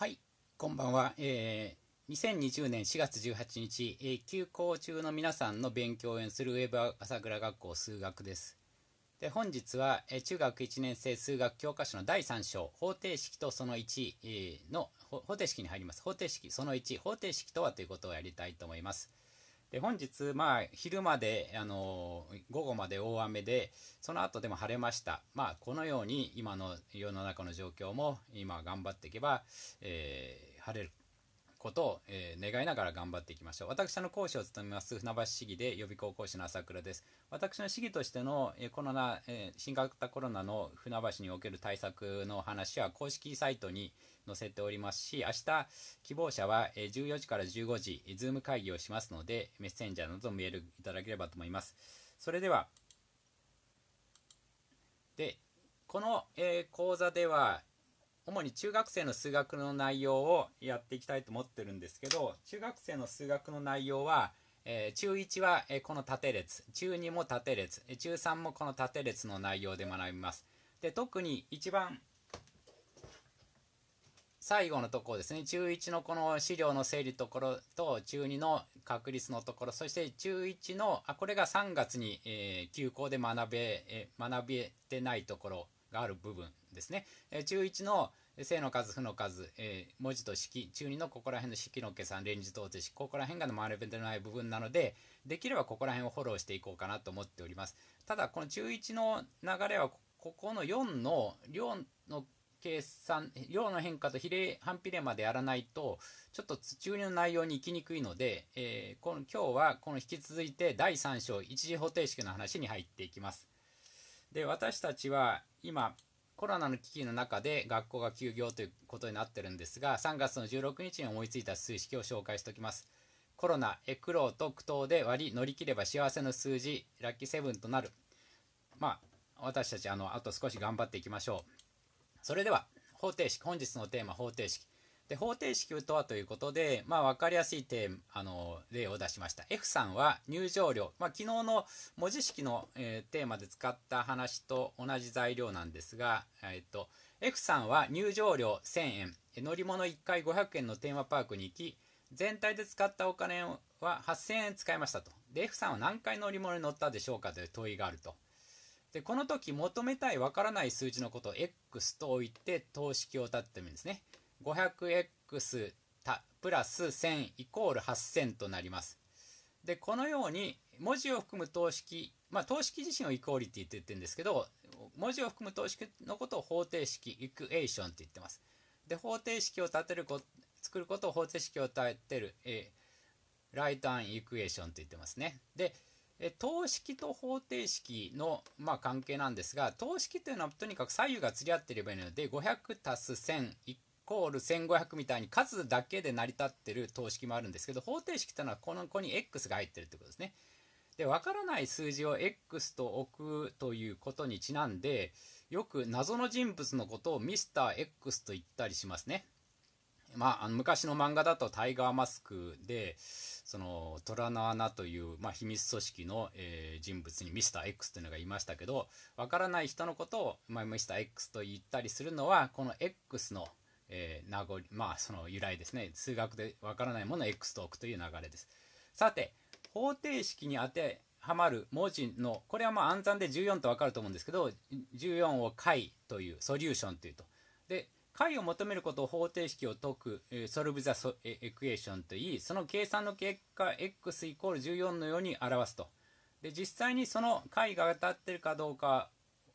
はい、こんばんは。えー、2020年4月18日、えー、休校中の皆さんの勉強を応援するウェブ朝倉学校数学です。で本日は、えー、中学1年生数学教科書の第3章、方程式とその1、えー、の方程式に入ります。方程式その1、方程式とはということをやりたいと思います。で本日、まあ、昼まで、あの午後まで大雨でその後でも晴れました、まあ、このように今の世の中の状況も今頑張っていけば、えー、晴れることを、えー、願いながら頑張っていきましょう。私の講師を務めます船橋市議で予備校講師の朝倉です。私の市議としての、えー、コロナ、えー、新型コロナの船橋における対策の話は公式サイトに載せておりますし、明日希望者は、えー、14時から15時、ズーム会議をしますので、メッセンジャーなどメールいただければと思います。それでは、で、この、えー、講座では、主に中学生の数学の内容をやっていきたいと思ってるんですけど中学生の数学の内容は、えー、中1は、えー、この縦列中2も縦列中3もこの縦列の内容で学びますで特に一番最後のところですね中1のこの資料の整理ところと中2の確率のところそして中1のあこれが3月に、えー、休校で学べ、え学べてないところがある部分ですね。えー、中1の正の数、負の数、えー、文字と式、中2のここら辺の式の計算、連ジ等程式、ここら辺が学べてない部分なので、できればここら辺をフォローしていこうかなと思っております。ただ、この中1の流れは、ここの4の量の計算、量の変化と比例、反比例までやらないと、ちょっと中2の内容に行きにくいので、えー、この今日はこの引き続いて第3章、一次方程式の話に入っていきます。で私たちは今コロナの危機の中で学校が休業ということになってるんですが3月の16日に思いついた数式を紹介しておきますコロナクローと苦闘で割り乗り切れば幸せの数字ラッキーセブンとなるまあ私たちあのあと少し頑張っていきましょうそれでは方程式本日のテーマ方程式で方程式とはということで、まあ、分かりやすい点あの例を出しました F さんは入場料、まあ、昨日の文字式の、えー、テーマで使った話と同じ材料なんですが、えっと、F さんは入場料1000円乗り物1回500円のテーマパークに行き全体で使ったお金は8000円使いましたとで F さんは何回乗り物に乗ったでしょうかという問いがあると。でこの時求めたいわからない数字のことを X と置いて等式を立ってみるんですね。500x プラス1000イコール8000となります。で、このように文字を含む等式、まあ、等式自身をイコーリティって言ってるんですけど、文字を含む等式のことを方程式、イクエーションって言ってます。で、方程式を立てるこ作ることを方程式を立てる、えライトアンイクエーションって言ってますね。で、え等式と方程式の、まあ、関係なんですが、等式というのはとにかく左右が釣り合っていればいいので、500+1000 イコール1500みたいに数だけで成り立ってる等式もあるんですけど方程式ってのはこの子に x が入ってるってことですね。で分からない数字を x と置くということにちなんでよく謎の人物のことをミスター x と言ったりしますね。まあ、あの昔の漫画だとタイガーマスクでその虎の穴という、まあ、秘密組織の、えー、人物にミスター x というのがいましたけどわからない人のことを、まあ、ミスター x と言ったりするのはこの x のえー、名残、まあその由来ですね。数学でわからないものを X トークという流れです。さて、方程式に当てはまる文字の、これはまあ暗算で14とわかると思うんですけど、14を解という、ソリューションというと。で、解を求めることを方程式を解く、ソルブザエクエーションといい、その計算の結果、x イコール14のように表すと。で、実際にその解が当たってるかどうか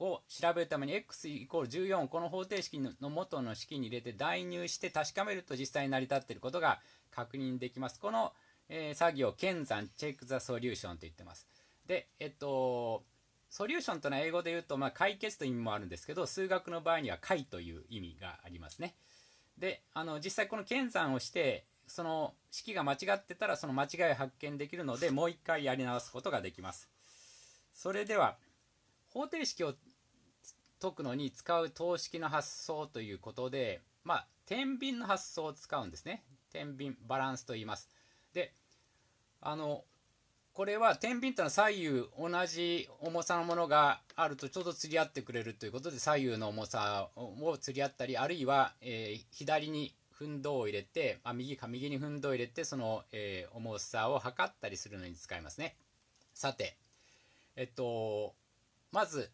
を調べるために x イコール14この方程式の元の式に入れて代入して確かめると実際に成り立っていることが確認できます。この、えー、作業、検算、チェック・ザ・ソリューションと言ってます。で、えっと、ソリューションというのは英語で言うと、まあ、解決という意味もあるんですけど、数学の場合には解という意味がありますね。で、あの、実際この検算をして、その式が間違ってたらその間違いを発見できるので、もう一回やり直すことができます。それでは、方程式を解くのに使う等式の発想ということで、まあ、天秤の発想を使うんですね。天秤、バランスと言います。で、あの、これは天秤というのは左右同じ重さのものがあるとちょうど釣り合ってくれるということで左右の重さを釣り合ったりあるいは、えー、左に分銅を入れてあ右か右に分銅を入れてその、えー、重さを測ったりするのに使いますねさてえっとまず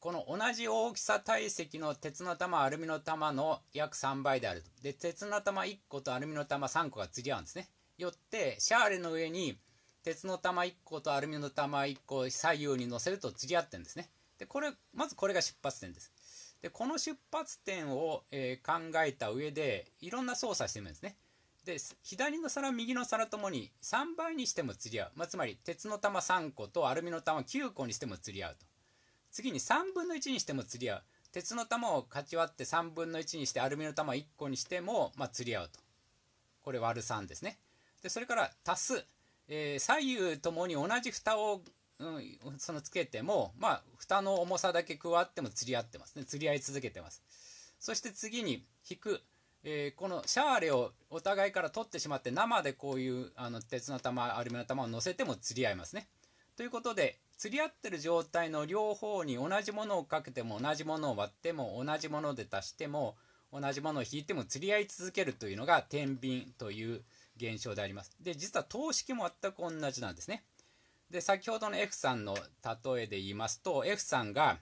この同じ大きさ体積の鉄の玉、アルミの玉の約3倍であると。で、鉄の玉1個とアルミの玉3個が釣り合うんですね。よって、シャーレの上に鉄の玉1個とアルミの玉1個左右に乗せると釣り合ってるんですね。で、これ、まずこれが出発点です。で、この出発点を、えー、考えた上で、いろんな操作してみるんですね。で、左の皿、右の皿ともに3倍にしても釣り合う。まあ、つまり、鉄の玉3個とアルミの玉9個にしても釣り合うと。次に3分の1にしても釣り合う鉄の玉をかち割って3分の1にしてアルミの玉1個にしても、まあ、釣り合うとこれ割る3ですねでそれから足す、えー、左右ともに同じ蓋を、うん、そのつけてもまあ蓋の重さだけ加わっても釣り合ってますね釣り合い続けてますそして次に引く、えー、このシャーレをお互いから取ってしまって生でこういうあの鉄の玉アルミの玉を乗せても釣り合いますねということで釣り合ってる状態の両方に同じものをかけても同じものを割っても同じもので足しても同じものを引いても釣り合い続けるというのが天秤という現象であります。で実は等式も全く同じなんですね。で先ほどの F さんの例えで言いますと F さんが、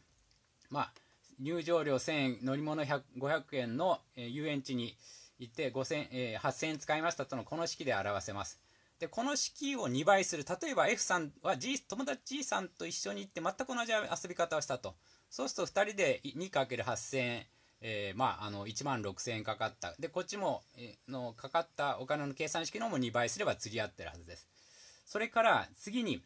まあ、入場料1000円乗り物500円の遊園地に行って5000、えー、8000円使いましたとのこの式で表せます。でこの式を2倍する例えば F さんは、G、友達 G さんと一緒に行って全く同じ遊び方をしたとそうすると2人で 2×8000 円、えー、まああの1万6000円かかったでこっちも、えー、のかかったお金の計算式のも2倍すれば釣り合ってるはずですそれから次に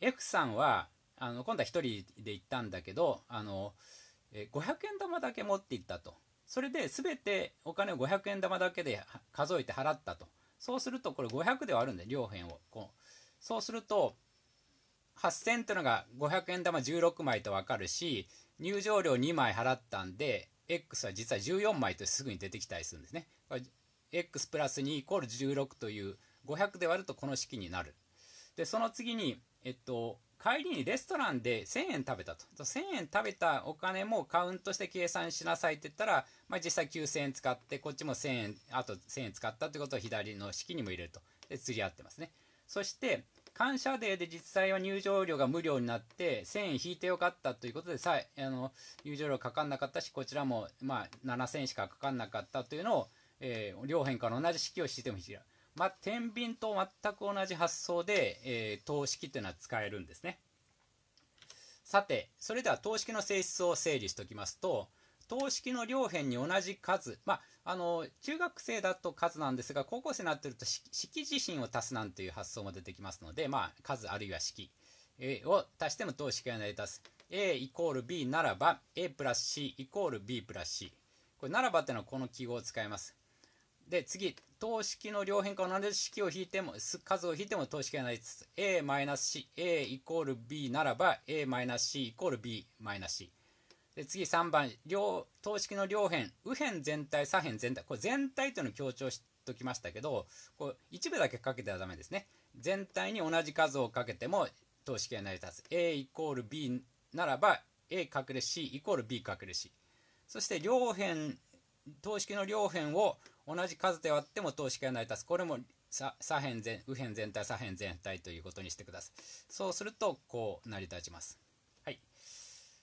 F さんはあの今度は1人で行ったんだけどあの、えー、500円玉だけ持って行ったとそれで全てお金を500円玉だけで数えて払ったとそうするとこれ500で割るんで両辺をこうそうすると8000というのが500円玉16枚と分かるし入場料2枚払ったんで X は実は14枚とすぐに出てきたりするんですね。X プラス2イコール16という500で割るとこの式になる。でその次に、えっと、帰りにレストランで1000円食べたと。1000円食べたお金もカウントして計算しなさいって言ったら、まあ、実際9000円使って、こっちも1000円、あと1000円使ったってことを左の式にも入れると。で、釣り合ってますね。そして、感謝デーで実際は入場料が無料になって、1000円引いてよかったということで、さあの入場料かかんなかったし、こちらも、まあ、7000円しかかかんなかったというのを、えー、両辺から同じ式をしても引いてる。まあ、天秤と全く同じ発想で、えー、等式というのは使えるんですね。さて、それでは等式の性質を整理しておきますと、等式の両辺に同じ数、まあ、あの中学生だと数なんですが高校生になってると式自身を足すなんていう発想も出てきますので、まあ、数あるいは式を足しても等式が成り立つ a イコール b ならば a プラス c イコール b プラス c これならばっていうのはこの記号を使いますで次等式の両辺から同じ式を引いても、数を引いても等式が成りつつ、a-c、a イコール b ならば、a-c イコール b マイナス c。で次3番、両、等式の両辺、右辺全体、左辺全体、これ全体というのを強調しておきましたけど、こう一部だけかけてはダメですね。全体に同じ数をかけても等式が成り立つ。a イコール b ならば、a かける c イコール b かける c。そして両辺、等式の両辺を同じ数で割っても等式が成り立つ。これも左辺全、右辺全体、左辺全体ということにしてください。そうすると、こう成り立ちます。はい。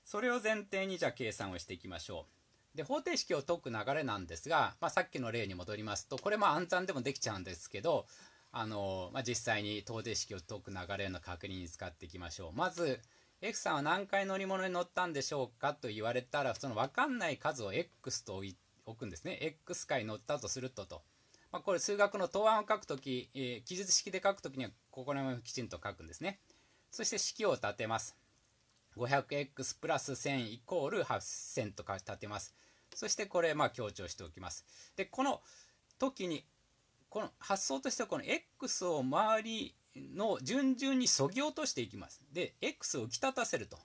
それを前提に、じゃあ計算をしていきましょう。で、方程式を解く流れなんですが、まあ、さっきの例に戻りますと、これまあ暗算でもできちゃうんですけど、あの、まあ、実際に等程式を解く流れの確認に使っていきましょう。まず、F さんは何回乗り物に乗ったんでしょうかと言われたら、その分かんない数を X と置いて、置くんですね x 回乗ったとするとと、まあ、これ数学の答案を書くとき、えー、記述式で書くときにはここら辺をきちんと書くんですねそして式を立てます 500x プラス1000イコール8000とか立てますそしてこれまあ強調しておきますでこの時にこの発想としてはこの x を周りの順々にそぎ落としていきますで x を浮き立たせると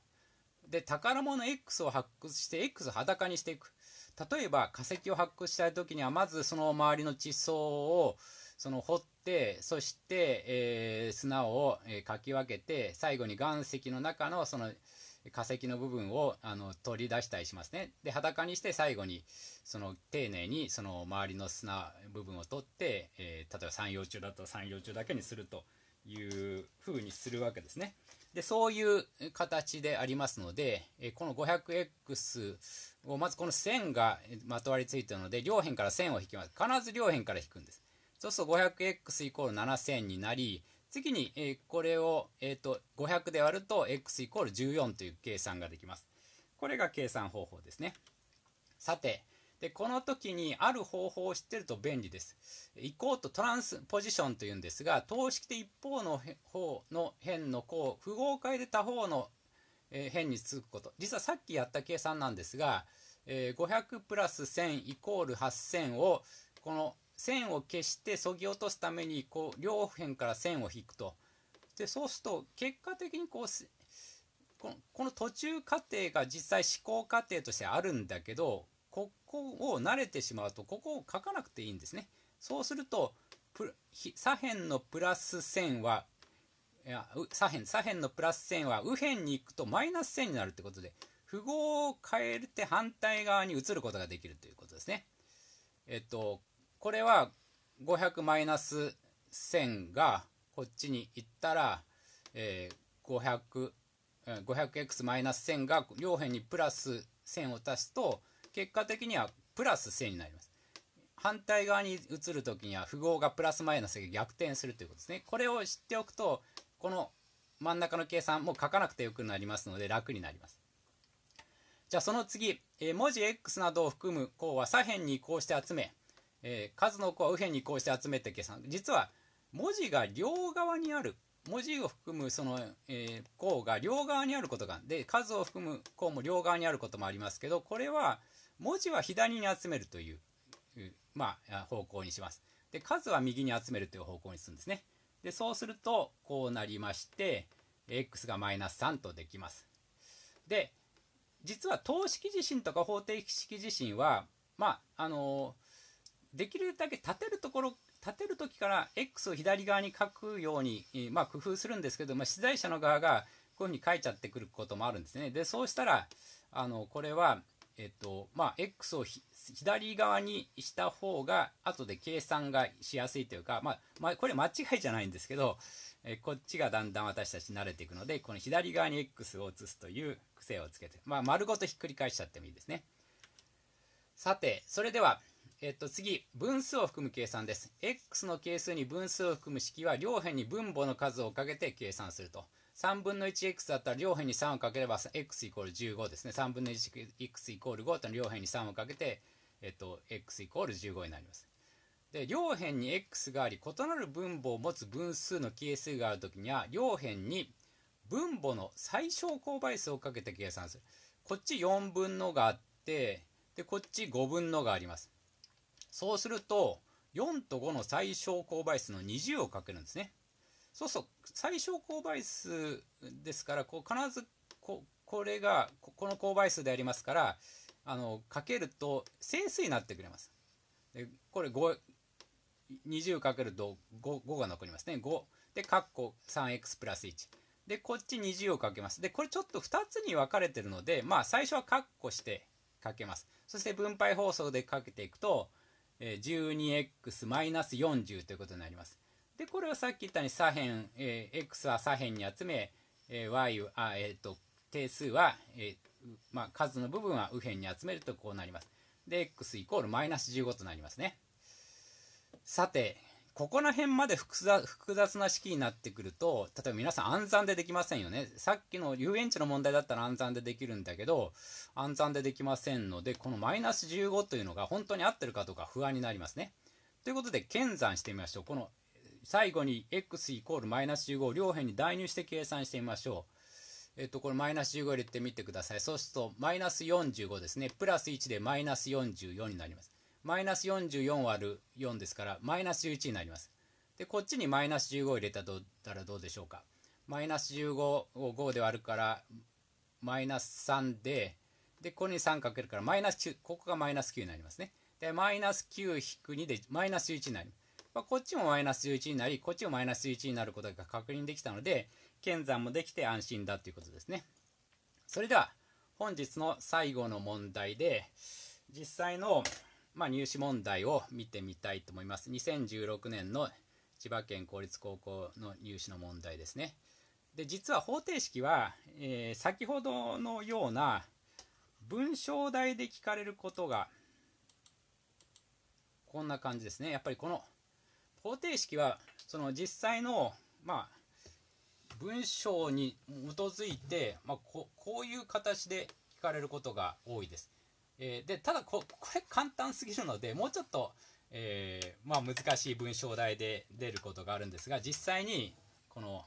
で宝物 X を発掘して X を裸にしていく例えば化石を発掘したい時にはまずその周りの地層をその掘ってそして、えー、砂を、えー、かき分けて最後に岩石の中のその化石の部分をあの取り出したりしますねで裸にして最後にその丁寧にその周りの砂部分を取って、えー、例えば山陽虫だと山陽虫だけにするというふうにするわけですねでそういう形でありますので、えこの 500X まずこの線がまとわりついてるので両辺から線を引きます必ず両辺から引くんですそうすると 500x イコール7000になり次に、えこれを、えーと、500で割ると x イコール14という計算ができますこれが計算方法ですねさてでこの時にある方法を知ってると便利です。イコーとトランスポジションというんですが等式で一方の方の辺の項符号解で他方のえー、変に続くこと。実はさっきやった計算なんですが、えー、500プラス1000イコール8000を、この線を消して削ぎ落とすために、こう、両辺から線を引くと。で、そうすると、結果的にこう、このこの途中過程が実際思考過程としてあるんだけど、ここを慣れてしまうと、ここを書かなくていいんですね。そうすると、左辺のプラス1000はいや左辺左辺のプラス線は右辺に行くとマイナス線になるってことで符号を変えるって反対側に移ることができるということですね。えっとこれは500マイナス1000がこっちに行ったら、えー、500x マイナス1000が両辺にプラス線を足すと結果的にはプラス1000になります。反対側に移る時には符号がプラスマイナスが逆転するということですね。これを知っておくとこの真ん中の計算も書かなくてよくなりますので楽になります。じゃあその次、えー、文字 x などを含む項は左辺に移行して集め、えー、数の項は右辺に移行して集めて計算。実は文字が両側にある文字を含むその、えー、項が両側にあることがで数を含む項も両側にあることもありますけどこれは文字は左に集めるという、まあ、方向にしますで数は右に集めるという方向にするんですねでそうするとこうなりまして x がマイナス3とできます。で実は等式地震とか方程式地震はまああのできるだけ立てるところ立てる時から x を左側に書くように、まあ、工夫するんですけど、まあ、取材者の側がこういうふうに書いちゃってくることもあるんですね。でそうしたらあのこれはえっと、まあ、X を左側にした方が、後で計算がしやすいというか、まあ、まあ、これ間違いじゃないんですけど、えこっちがだんだん私たち慣れていくので、この左側に X を移すという癖をつけて、まあ、丸ごとひっくり返しちゃってもいいですね。さて、それでは、えっと、次、分数を含む計算です。X の係数に分数を含む式は、両辺に分母の数をかけて計算すると。3分の 1x だったら両辺に3をかければ x イコール15ですね。3分の 1x イコール5っら両辺に3をかけて、えっと、x イコール15になります。で、両辺に x があり、異なる分母を持つ分数の係数があるときには、両辺に分母の最小公倍数をかけて計算する。こっち4分のがあって、で、こっち5分のがあります。そうすると、4と5の最小公倍数の20をかけるんですね。そうそう最小公倍数ですからこう必ずここれがこの公倍数でありますからあのかけると整数になってくれます。でこれ20かけると 5, 5が残りますね。5で、括弧 3x プラス1。で、こっち20をかけます。で、これちょっと2つに分かれてるので、まあ最初は括弧してかけます。そして分配法則でかけていくと、え 12x マイナス40ということになります。でこれをさっき言ったように左辺、えー、x は左辺に集め、えー、y あ、えーと、定数は、えー、まあ、数の部分は右辺に集めるとこうなります。で x イコールマイナス15となりますね。さてここら辺まで複雑複雑な式になってくると例えば皆さん暗算でできませんよねさっきの遊園地の問題だったら暗算でできるんだけど暗算でできませんのでこのマイナス15というのが本当に合ってるかどうか不安になりますね。ということで検算してみましょうこの最後に x イコールマイナス15を両辺に代入して計算してみましょう。えっと、これマイナス15入れてみてください。そうすると、マイナス45ですね。プラス1でマイナス44になります。マイナス44割る4ですから、マイナス11になります。で、こっちにマイナス15入れたらどうでしょうか。マイナス15を5で割るから、マイナス3で、で、ここに3かけるから、マイナス9、ここがマイナス9になりますね。で、マイナス9引く2で、マイナス11になります。まあ、こっちもマイナス11になり、こっちもマイナス11になることが確認できたので、検算もできて安心だということですね。それでは、本日の最後の問題で、実際の、まあ、入試問題を見てみたいと思います。2016年の千葉県公立高校の入試の問題ですね。で、実は方程式は、えー、先ほどのような文章題で聞かれることが、こんな感じですね。やっぱりこの方程式はその実際の、まあ、文章に基づいて、まあ、ここういう形で聞かれることが多いです。えー、でただこれ簡単すぎるのでもうちょっと、えー、まあ、難しい文章題で出ることがあるんですが実際にこの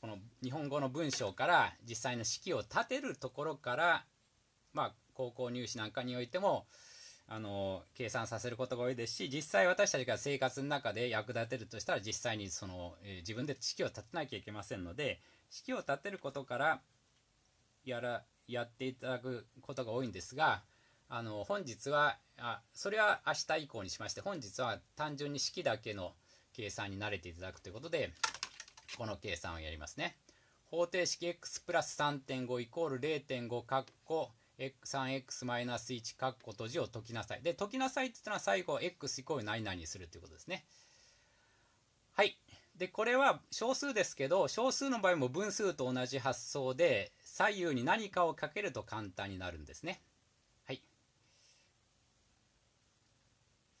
この日本語の文章から実際の式を立てるところから、まあ、高校入試なんかにおいても、あの計算させることが多いですし実際私たちが生活の中で役立てるとしたら実際にその、えー、自分で式を立てなきゃいけませんので式を立てることからやらやっていただくことが多いんですがあの本日はあそれは明日以降にしまして本日は単純に式だけの計算に慣れていただくということでこの計算をやりますね。方程式 x プラス3.5イコール0.5括弧 3x-1 括弧閉じを解きなさい。で、解きなさいって言ったのは最後、x イコール何々にするということですね。はい。で、これは小数ですけど、小数の場合も分数と同じ発想で、左右に何かをかけると簡単になるんですね。はい。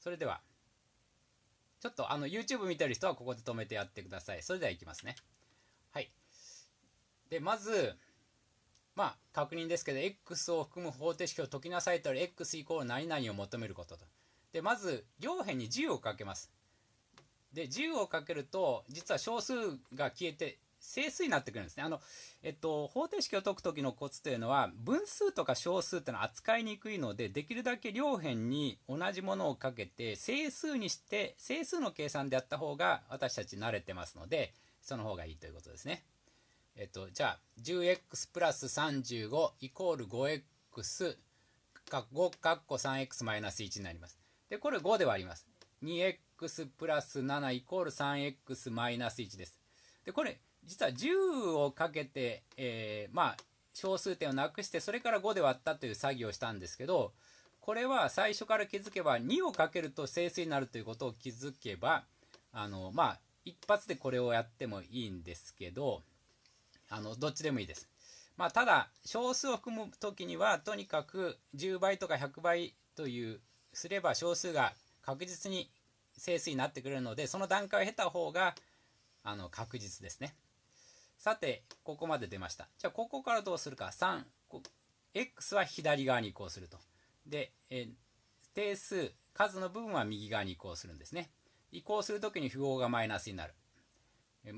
それでは、ちょっとあの YouTube 見てる人はここで止めてやってください。それではいきますね。はい。で、まず、まあ確認ですけど X を含む方程式を解きなさいとある X イコール何々を求めることと。でまず両辺に10をかけます。で10をかけると実は小数が消えて整数になってくるんですね。あのえっと、方程式を解く時のコツというのは分数とか小数っていうのは扱いにくいのでできるだけ両辺に同じものをかけて整数にして整数の計算でやった方が私たち慣れてますのでその方がいいということですね。えっと、じゃあ 10x プラス35イコール 5x か5かっこ 3x マイナス1になります。で、これ5ではあります。2x プラス7イコール 3x マイナス1です。で、これ実は10をかけて、えー、まあ、小数点をなくしてそれから5で割ったという作業をしたんですけどこれは最初から気づけば2をかけると整数になるということを気づけばあのまあ一発でこれをやってもいいんですけどあのどっちでもいいです。まあ、ただ小数を含む時にはとにかく10倍とか100倍というすれば小数が確実に整数になってくれるのでその段階を経た方があの確実ですね。さてここまで出ました。じゃあここからどうするか 3x は左側に移行すると。で、え定数数の部分は右側に移行するんですね。移行する時に符号がマイナスになる。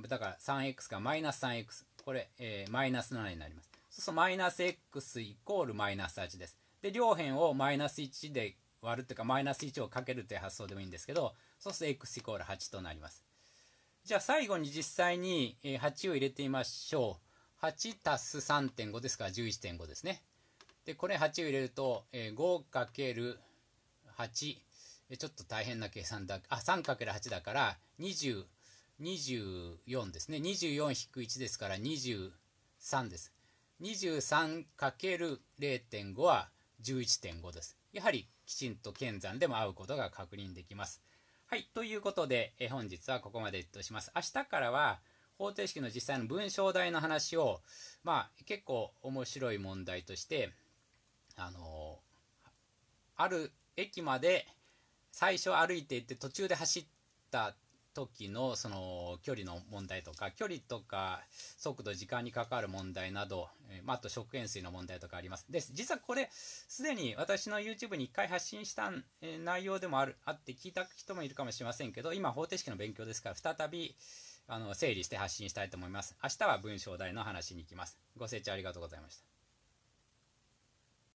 だから 3x がマイナス 3x これ、えー、マイナス7になります。そうするとマイナス x イコールマイナス8です。で、両辺をマイナス1で割るというか、マイナス1をかけるという発想でもいいんですけど、そうすると x イコール8となります。じゃあ最後に実際に8を入れてみましょう。8足す3.5ですから11.5ですね。で、これ8を入れると、えー、5×8、ちょっと大変な計算だ、あ、3×8 だから、20、24ですね。24-1ですから23です。23×0.5 は11.5です。やはりきちんと検算でも合うことが確認できます。はい。ということで、え本日はここまでとします。明日からは、方程式の実際の文章題の話を、まあ、結構面白い問題として、あのー、ある駅まで最初歩いていって途中で走った時のその距離の問題とか、距離とか速度、時間に関わる問題など、えまあ、あと食塩水の問題とかあります。で、す実はこれ、すでに私の YouTube に1回発信した、え内容でもある、あって聞いた人もいるかもしれませんけど、今方程式の勉強ですから、再び、あの、整理して発信したいと思います。明日は文章題の話に行きます。ご清聴ありがとうございました。